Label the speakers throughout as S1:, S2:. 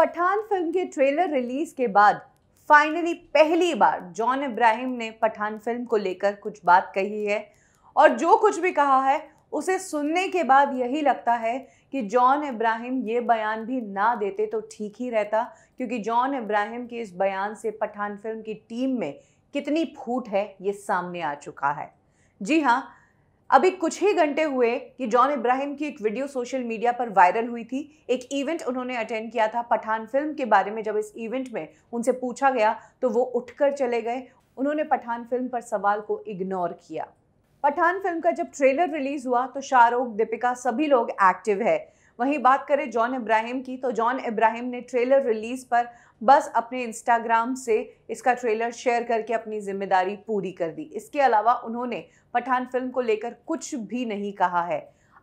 S1: Pathan film के trailer release के बाद फाइनली पहली बार जॉन इब्राहिम ने पठान फिल्म को लेकर कुछ बात कही है और जो कुछ भी कहा है उसे सुनने के बाद यही लगता है कि जॉन इब्राहिम ये बयान भी ना देते तो ठीक ही रहता क्योंकि जॉन इब्राहिम के इस बयान से पठान फिल्म की टीम में कितनी फूट है ये सामने आ चुका है जी हाँ अभी कुछ ही घंटे हुए कि जॉन इब्राहिम की एक वीडियो सोशल मीडिया पर वायरल हुई थी एक इवेंट उन्होंने अटेंड किया था पठान फिल्म के बारे में जब इस इवेंट में उनसे पूछा गया तो वो उठकर चले गए उन्होंने पठान फिल्म पर सवाल को इग्नोर किया पठान फिल्म का जब ट्रेलर रिलीज हुआ तो शाहरुख दीपिका सभी लोग एक्टिव है वहीं बात करें जॉन इब्राहिम की तो जॉन इब्राहिम ने ट्रेलर रिलीज़ पर बस अपने इंस्टाग्राम से इसका ट्रेलर शेयर करके अपनी जिम्मेदारी पूरी कर दी इसके अलावा उन्होंने पठान फिल्म को लेकर कुछ भी नहीं कहा है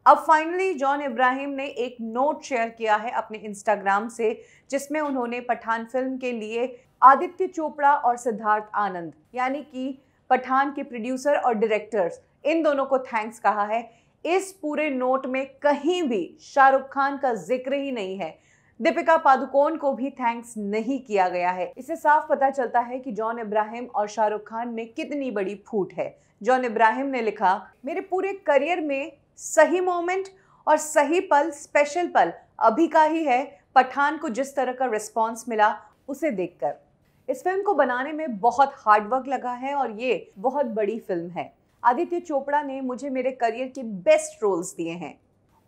S1: अब फाइनली जॉन इब्राहिम ने एक नोट शेयर किया है अपने इंस्टाग्राम से जिसमें उन्होंने पठान फिल्म के लिए आदित्य चोपड़ा और सिद्धार्थ आनंद यानी कि पठान के प्रोड्यूसर और डायरेक्टर्स इन दोनों को थैंक्स कहा है इस पूरे नोट में कहीं भी शाहरुख खान का जिक्र ही नहीं है दीपिका पादुकोण को भी थैंक्स नहीं किया गया है इसे साफ पता चलता है कि जॉन इब्राहिम और शाहरुख खान में कितनी बड़ी फूट है जॉन इब्राहिम ने लिखा मेरे पूरे करियर में सही मोमेंट और सही पल स्पेशल पल अभी का ही है पठान को जिस तरह का रिस्पॉन्स मिला उसे देखकर इस फिल्म को बनाने में बहुत हार्डवर्क लगा है और ये बहुत बड़ी फिल्म है आदित्य चोपड़ा ने मुझे मेरे करियर के बेस्ट रोल्स दिए हैं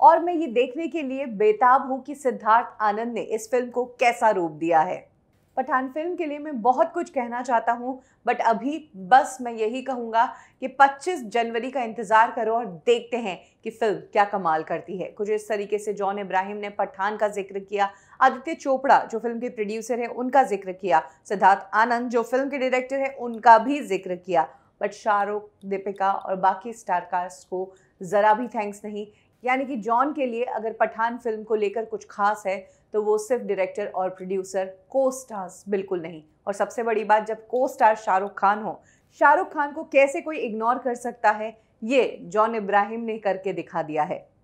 S1: और मैं ये देखने के लिए बेताब हूँ कि सिद्धार्थ आनंद ने इस फिल्म को कैसा रूप दिया है पठान फिल्म के लिए मैं बहुत कुछ कहना चाहता हूँ बट अभी बस मैं यही कहूँगा कि 25 जनवरी का इंतज़ार करो और देखते हैं कि फिल्म क्या कमाल करती है कुछ इस तरीके से जॉन इब्राहिम ने पठान का जिक्र किया आदित्य चोपड़ा जो फिल्म के प्रोड्यूसर हैं उनका जिक्र किया सिद्धार्थ आनंद जो फिल्म के डायरेक्टर हैं उनका भी जिक्र किया बट शाहरुख दीपिका और बाकी स्टार कास्ट को ज़रा भी थैंक्स नहीं यानी कि जॉन के लिए अगर पठान फिल्म को लेकर कुछ खास है तो वो सिर्फ डायरेक्टर और प्रोड्यूसर को स्टार्स बिल्कुल नहीं और सबसे बड़ी बात जब को स्टार शाहरुख खान हो शाहरुख खान को कैसे कोई इग्नोर कर सकता है ये जॉन इब्राहिम ने करके दिखा दिया है